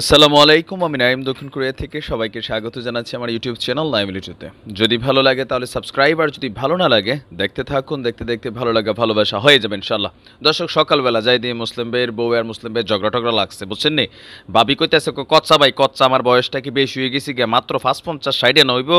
আসসালামু আলাইকুম আমি নাইম দক্ষিণ কোরিয়া থেকে সবাইকে স্বাগত জানাচ্ছি আমার ইউটিউব চ্যানেল লিটুতে যদি ভালো লাগে তাহলে সাবস্ক্রাইব আর যদি ভালো না লাগে দেখতে থাকুন দেখতে দেখতে ভালো লাগা ভালোবাসা হয়ে যাবে ইনশাল্লাহ দর্শক সকালবেলা যাই দিয়ে মুসলিম ভাইয়ের বউ আর মুসলিম ভাইয়ের ঝগড়া টগড়া লাগছে বুঝছেন নি বাবি কইতেছে কচ্চা ভাই কচ্চা আমার বয়সটা কি বেশি হয়ে গেছি গিয়ে মাত্র ফার্স্ট পঞ্চাশ সাইডে নইব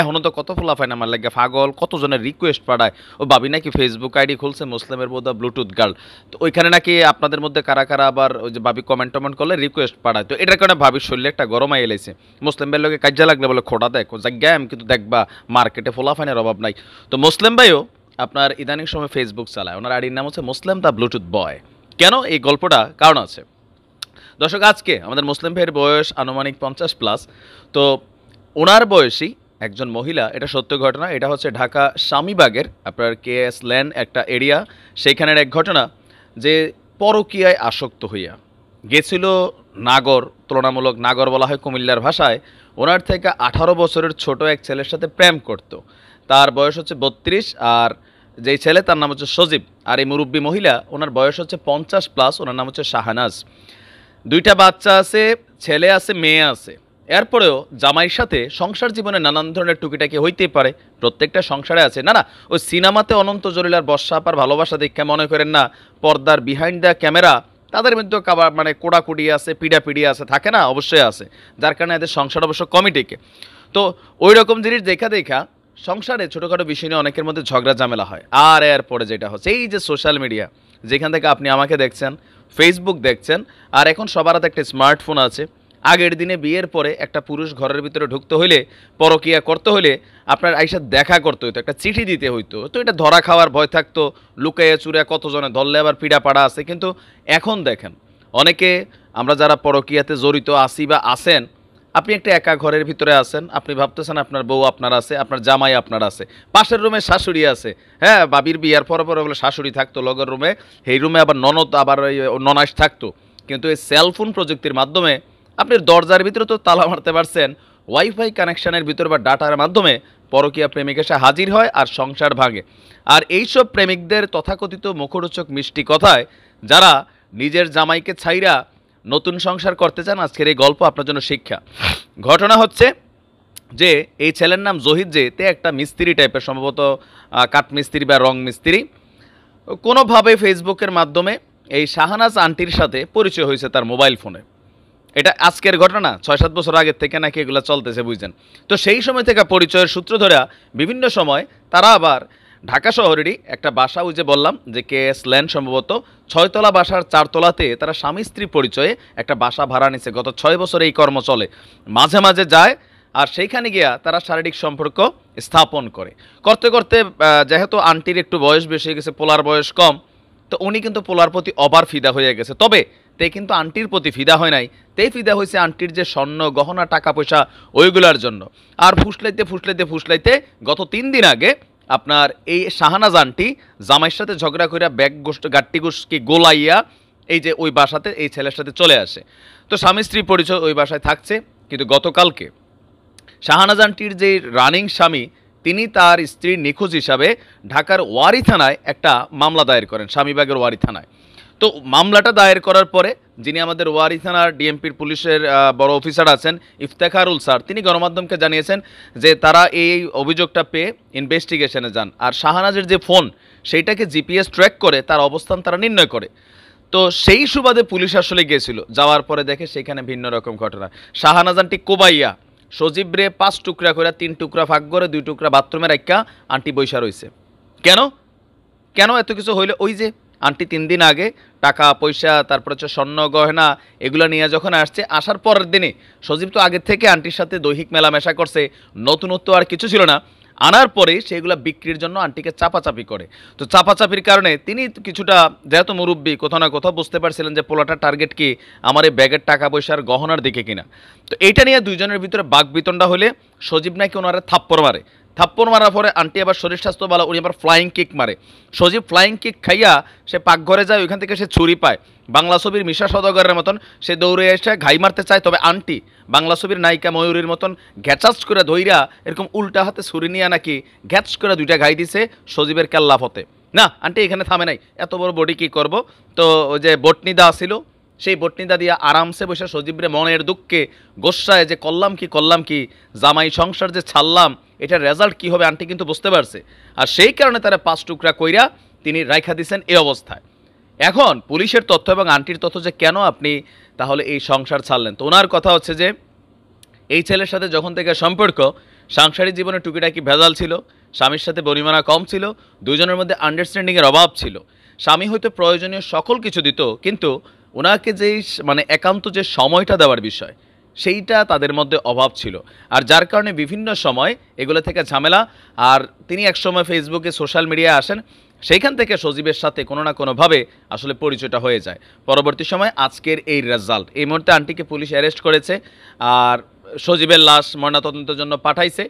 এখনও তো কত ফোলা ফাইন আমার লাগে ফাগল কতজনের রিকোয়েস্ট পাঠায় ও বাবি নাকি ফেসবুক আইডি খুলছে মুসলিমের বউ ব্লুটুথ গার্ল তো ওইখানে নাকি আপনাদের মধ্যে কারা কারা আবার ওই যে বাবি কমেন্ট টমেন্ট করলে রিকোয়েস্ট পাঠায় হয় তো এটার কারণে ভাবির শরীরে একটা গরম আই এলাইছে মুসলিম ভাইয়ের লোকে কাজ্যা লাগলে বলে খোটা দেখো জায়গায় আমি কিন্তু দেখবা মার্কেটে ফোলাফানের অভাব নাই তো মুসলিম ভাইও আপনার ইদানিং সময় ফেসবুক চালায় ওনার আড়ির নাম হচ্ছে মুসলিম দা ব্লুটুথ বয় কেন এই গল্পটা কারণ আছে দর্শক আজকে আমাদের মুসলিম ভাইয়ের বয়স আনুমানিক পঞ্চাশ প্লাস তো ওনার বয়সী একজন মহিলা এটা সত্য ঘটনা এটা হচ্ছে ঢাকা স্বামীবাগের আপনার কে এস ল্যান একটা এরিয়া সেইখানের এক ঘটনা যে পরকীয়ায় আসক্ত হইয়া গেছিল নাগর তুলনামূলক নাগর বলা হয় কুমিল্লার ভাষায় ওনার থেকে আঠারো বছরের ছোট এক ছেলের সাথে প্রেম করত। তার বয়স হচ্ছে বত্রিশ আর যেই ছেলে তার নাম হচ্ছে সজীব আর এই মুরব্বী মহিলা ওনার বয়স হচ্ছে পঞ্চাশ প্লাস ওনার নাম হচ্ছে শাহানাজ দুইটা বাচ্চা আছে ছেলে আছে মেয়ে আছে এরপরেও জামাইয়ের সাথে সংসার জীবনে নানান ধরনের টুকিটাকি হইতেই পারে প্রত্যেকটা সংসারে আছে না না ওই সিনেমাতে অনন্ত জলিলার বর্ষা আপার ভালোবাসা দেখে মনে করেন না পর্দার বিহাইন্ড দ্য ক্যামেরা তাদের মধ্যেও কাবার মানে কোড়াকুড়ি আছে পিড়াপিড়ি আছে থাকে না অবশ্যই আছে যার কারণে এদের সংসার অবশ্য কমিটিকে তো ওই রকম জিনিস দেখা দেখা সংসারে ছোটোখাটো বিষয় নিয়ে অনেকের মধ্যে ঝগড়া ঝামেলা হয় আর পরে যেটা হচ্ছে এই যে সোশ্যাল মিডিয়া যেখান থেকে আপনি আমাকে দেখছেন ফেসবুক দেখছেন আর এখন সবার হাতে একটা স্মার্টফোন আছে আগের দিনে বিয়ের পরে একটা পুরুষ ঘরের ভিতরে ঢুকতে হইলে পরকিয়া করতে হলে আপনার আইসা দেখা করতে হইতো একটা চিঠি দিতে হইতো তো এটা ধরা খাওয়ার ভয় থাকতো লুকাইয়া চুরিয়া কতজনে ধরলে আবার পিড়া পাড়া আছে কিন্তু এখন দেখেন অনেকে আমরা যারা পরকিয়াতে জড়িত আসি বা আসেন আপনি একটা একা ঘরের ভিতরে আছেন আপনি ভাবতেছেন আপনার বউ আপনার আছে আপনার জামাই আপনার আছে পাশের রুমে শাশুড়ি আছে হ্যাঁ বাবির বিয়ার পরে পরে বলে শাশুড়ি থাকতো লগের রুমে সেই রুমে আবার ননদ আবার ননাস থাকতো কিন্তু এই সেলফোন প্রযুক্তির মাধ্যমে আপনি দরজার ভিতরে তো তালা মারতে পারছেন ওয়াইফাই কানেকশানের ভিতর বা ডাটার মাধ্যমে পরকীয়া প্রেমিক এসে হাজির হয় আর সংসার ভাঙে আর এইসব প্রেমিকদের তথাকথিত মুখরোচক মিষ্টি কথায় যারা নিজের জামাইকে ছাইরা নতুন সংসার করতে চান আজকের এই গল্প আপনার জন্য শিক্ষা ঘটনা হচ্ছে যে এই ছেলের নাম জহিদ যে তে একটা মিস্ত্রি টাইপের সম্ভবত কাঠ মিস্ত্রি বা রং মিস্ত্রি কোনোভাবে ফেসবুকের মাধ্যমে এই শাহানাজ আন্টির সাথে পরিচয় হয়েছে তার মোবাইল ফোনে এটা আজকের ঘটনা ছয় সাত বছর আগের থেকে নাকি এগুলো চলতেছে বুঝছেন তো সেই সময় থেকে পরিচয়ের সূত্র ধরে বিভিন্ন সময় তারা আবার ঢাকা শহরেরই একটা বাসা ওই যে বললাম যে কে এস ল্যান্ড সম্ভবত ছয়তলা বাসার চারতলাতে তারা স্বামী স্ত্রী পরিচয়ে একটা বাসা ভাড়া নিছে গত ছয় বছর এই কর্ম চলে মাঝে মাঝে যায় আর সেইখানে গিয়া তারা শারীরিক সম্পর্ক স্থাপন করে করতে করতে যেহেতু আন্টির একটু বয়স বেশি গেছে পোলার বয়স কম তো উনি কিন্তু পোলার প্রতি অবার ফিদা হয়ে গেছে তবে তে কিন্তু আন্টির প্রতি ফিদা হয় নাই তেই ফিদা হয়েছে আন্টির যে স্বর্ণ গহনা টাকা পয়সা ওইগুলার জন্য আর ফুসলাইতে ফুসলাইতে ফুসলাইতে গত তিন দিন আগে আপনার এই শাহানাজ আন্টি জামাইয়ের সাথে ঝগড়া করিয়া ব্যাগ গোষ্ঠ গাট্টি গোষ্ঠকে গোলাইয়া এই যে ওই বাসাতে এই ছেলের সাথে চলে আসে তো স্বামী স্ত্রী পরিচয় ওই বাসায় থাকছে কিন্তু গতকালকে শাহানাজ আন্টির যে রানিং স্বামী তিনি তার স্ত্রীর নিখোঁজ হিসাবে ঢাকার ওয়ারি থানায় একটা মামলা দায়ের করেন স্বামীবাগের ওয়ারি থানায় তো মামলাটা দায়ের করার পরে যিনি আমাদের ওয়ারি থানার ডিএমপির পুলিশের বড় অফিসার আছেন ইফতেখারুল স্যার তিনি গণমাধ্যমকে জানিয়েছেন যে তারা এই অভিযোগটা পেয়ে ইনভেস্টিগেশনে যান আর শাহানাজের যে ফোন সেইটাকে জিপিএস ট্র্যাক করে তার অবস্থান তারা নির্ণয় করে তো সেই সুবাদে পুলিশ আসলে গিয়েছিল যাওয়ার পরে দেখে সেখানে ভিন্ন রকম ঘটনা শাহানাজানটি কোবাইয়া সজীব রে পাঁচ টুকরা করে তিন টুকরা ভাগ করে দুই টুকরা বাথরুমের একটা আন্টি বৈশা রয়েছে কেন কেন এত কিছু হইলে ওই যে আন্টি তিন দিন আগে টাকা পয়সা তারপর হচ্ছে স্বর্ণ গহনা এগুলো নিয়ে যখন আসছে আসার পরের দিনে সজীব তো আগের থেকে আন্টির সাথে দৈহিক মেলামেশা করছে নতুনত্ব আর কিছু ছিল না আনার পরে সেগুলো বিক্রির জন্য আন্টিকে চাপাচাপি করে তো চাপাচাপির কারণে তিনি কিছুটা যেহেতু মুরব্বী কোথাও না কোথাও বুঝতে পারছিলেন যে পোলাটার টার্গেট কি আমার এই ব্যাগের টাকা পয়সার গহনার দিকে কিনা তো এইটা নিয়ে দুইজনের ভিতরে বাঘ বিতণ্ডা হলে সজীব নাকি ওনারা থাপ্পড় মারে থাপ্পড় মারার পরে আন্টি আবার শরীর স্বাস্থ্য ভালো উনি আবার ফ্লাইং কিক মারে সজীব ফ্লাইং কিক খাইয়া সে পাকঘরে যায় ওইখান থেকে সে ছুরি পায় বাংলা ছবির মিশা সদগরের মতন সে দৌড়ে এসে ঘাই মারতে চায় তবে আন্টি বাংলা ছবির নায়িকা ময়ূরীর মতন ঘ্যাচাস করে ধৈরা এরকম উল্টা হাতে ছুরি নিয়ে নাকি ঘ্যাচ করে দুইটা ঘাই দিছে সজীবের কেল্লা ফতে না আন্টি এখানে থামে নাই এত বড় বডি কি করব তো ওই যে বটনিদা ছিল সেই বটনিদা দিয়া আরামসে বসে সজীবরে মনের দুঃখে গোসায় যে করলাম কি করলাম কি জামাই সংসার যে ছাড়লাম এটার রেজাল্ট কি হবে আন্টি কিন্তু বুঝতে পারছে আর সেই কারণে তারা পাঁচ টুকরা কইরা তিনি রাইখা দিছেন এই অবস্থায় এখন পুলিশের তথ্য এবং আন্টির তথ্য যে কেন আপনি তাহলে এই সংসার ছাড়লেন তো ওনার কথা হচ্ছে যে এই ছেলের সাথে যখন থেকে সম্পর্ক সাংসারিক জীবনে টুকিটাকি ভেজাল ছিল স্বামীর সাথে বরিমানা কম ছিল দুজনের মধ্যে আন্ডারস্ট্যান্ডিংয়ের অভাব ছিল স্বামী হয়তো প্রয়োজনীয় সকল কিছু দিত কিন্তু ওনাকে যেই মানে একান্ত যে সময়টা দেওয়ার বিষয় সেইটা তাদের মধ্যে অভাব ছিল আর যার কারণে বিভিন্ন সময় এগুলো থেকে ঝামেলা আর তিনি একসময় ফেসবুকে সোশ্যাল মিডিয়ায় আসেন সেইখান থেকে সজীবের সাথে কোনো না কোনোভাবে আসলে পরিচয়টা হয়ে যায় পরবর্তী সময় আজকের এই রেজাল্ট এই মুহূর্তে আন্টিকে পুলিশ অ্যারেস্ট করেছে আর সজীবের লাশ ময়নাতদন্তের জন্য পাঠাইছে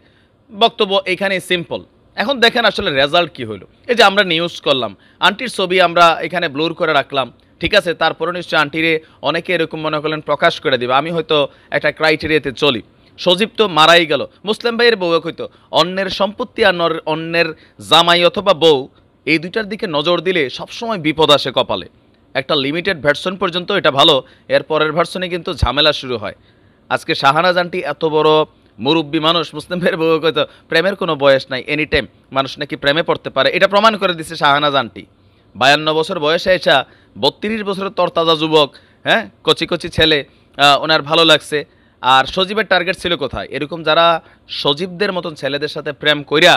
বক্তব্য এখানে সিম্পল এখন দেখেন আসলে রেজাল্ট কি হলো এই যে আমরা নিউজ করলাম আন্টির ছবি আমরা এখানে ব্লোর করে রাখলাম ঠিক আছে তারপরে নিশ্চয়ই আন্টিরে অনেকে এরকম মনে করলেন প্রকাশ করে দিবে আমি হয়তো একটা ক্রাইটেরিয়াতে চলি সজীব তো মারাই গেল মুসলিম ভাইয়ের বউ হইতো অন্যের সম্পত্তি আর অন্যের জামাই অথবা বউ এই দুইটার দিকে নজর দিলে সবসময় বিপদ আসে কপালে একটা লিমিটেড ভার্সন পর্যন্ত এটা ভালো এর পরের ভার্সনে কিন্তু ঝামেলা শুরু হয় আজকে শাহানা জানটি এত বড় মুরব্বী মানুষ মুসলিম ভাইয়ের বউ হয়তো প্রেমের কোনো বয়স নাই এনি টাইম মানুষ নাকি প্রেমে পড়তে পারে এটা প্রমাণ করে দিচ্ছে শাহানা জানটি বায়ান্ন বছর বয়সে এসা বত্রিশ বছরের তরতাজা যুবক হ্যাঁ কচি কচি ছেলে ওনার ভালো লাগছে আর সজীবের টার্গেট ছিল কোথায় এরকম যারা সজীবদের মতন ছেলেদের সাথে প্রেম কইরা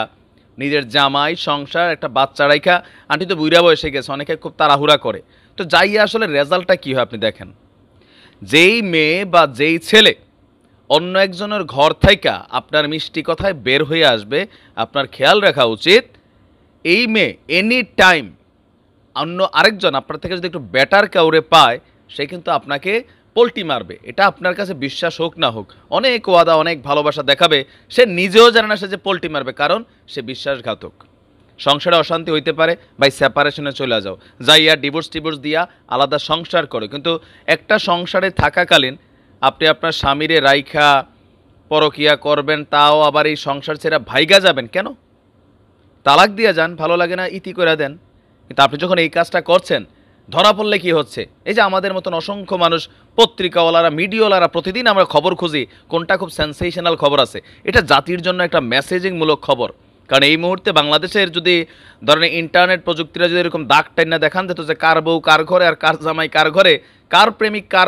নিজের জামাই সংসার একটা বাচ্চা রাইখা আন্টি তো বুইরা বয়সে গেছে অনেকে খুব তাড়াহুড়া করে তো যাইয়া আসলে রেজাল্টটা কী হয় আপনি দেখেন যেই মেয়ে বা যেই ছেলে অন্য একজনের ঘর থাইকা আপনার মিষ্টি কথায় বের হয়ে আসবে আপনার খেয়াল রাখা উচিত এই মেয়ে এনি টাইম অন্য আরেকজন আপনার থেকে যদি একটু ব্যাটার কাউরে পায় সে কিন্তু আপনাকে পোলটি মারবে এটা আপনার কাছে বিশ্বাস হোক না হোক অনেক ওয়াদা অনেক ভালোবাসা দেখাবে সে নিজেও জানে না সে যে পোলটি মারবে কারণ সে বিশ্বাসঘাতক সংসারে অশান্তি হইতে পারে বাই সেপারেশনে চলে যাও যাইয়া ডিভোর্স টিভোর্স দিয়া আলাদা সংসার করো কিন্তু একটা সংসারে থাকাকালীন আপনি আপনার স্বামীরে রাইখা পরকিয়া করবেন তাও আবার এই সংসার ছেড়ে ভাইগা যাবেন কেন তালাক দিয়ে যান ভালো লাগে না ইতি করে দেন কিন্তু আপনি যখন এই কাজটা করছেন ধরা পড়লে কি হচ্ছে এই যে আমাদের মতন অসংখ্য মানুষ পত্রিকাওয়ালারা মিডিয়াওয়ালারা প্রতিদিন আমরা খবর খুঁজি কোনটা খুব সেন্সেশনাল খবর আছে এটা জাতির জন্য একটা মেসেজিংমূলক খবর কারণ এই মুহূর্তে বাংলাদেশের যদি ধরেন ইন্টারনেট প্রযুক্তিরা যদি এরকম দাগ টাইনা দেখান যেত যে কার বউ কার ঘরে আর কার জামাই কার ঘরে কার প্রেমিক কার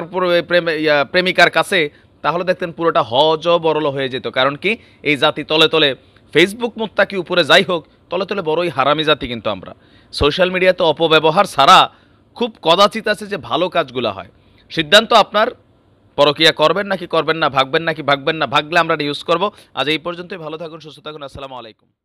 প্রেমিকার কাছে তাহলে দেখতেন পুরোটা হজ বরল হয়ে যেত কারণ কি এই জাতি তলে তলে ফেসবুক কি উপরে যাই হোক তলে তলে বড়ই হারামি জাতি কিন্তু আমরা সোশ্যাল মিডিয়াতে অপব্যবহার ছাড়া খুব কদাচিত আছে যে ভালো কাজগুলো হয় সিদ্ধান্ত আপনার পরকিয়া করবেন নাকি করবেন না ভাগবেন নাকি ভাগবেন না ভাগলে আমরা ইউজ করব আজ এই পর্যন্তই ভালো থাকুন সুস্থ থাকুন আসসালামু আলাইকুম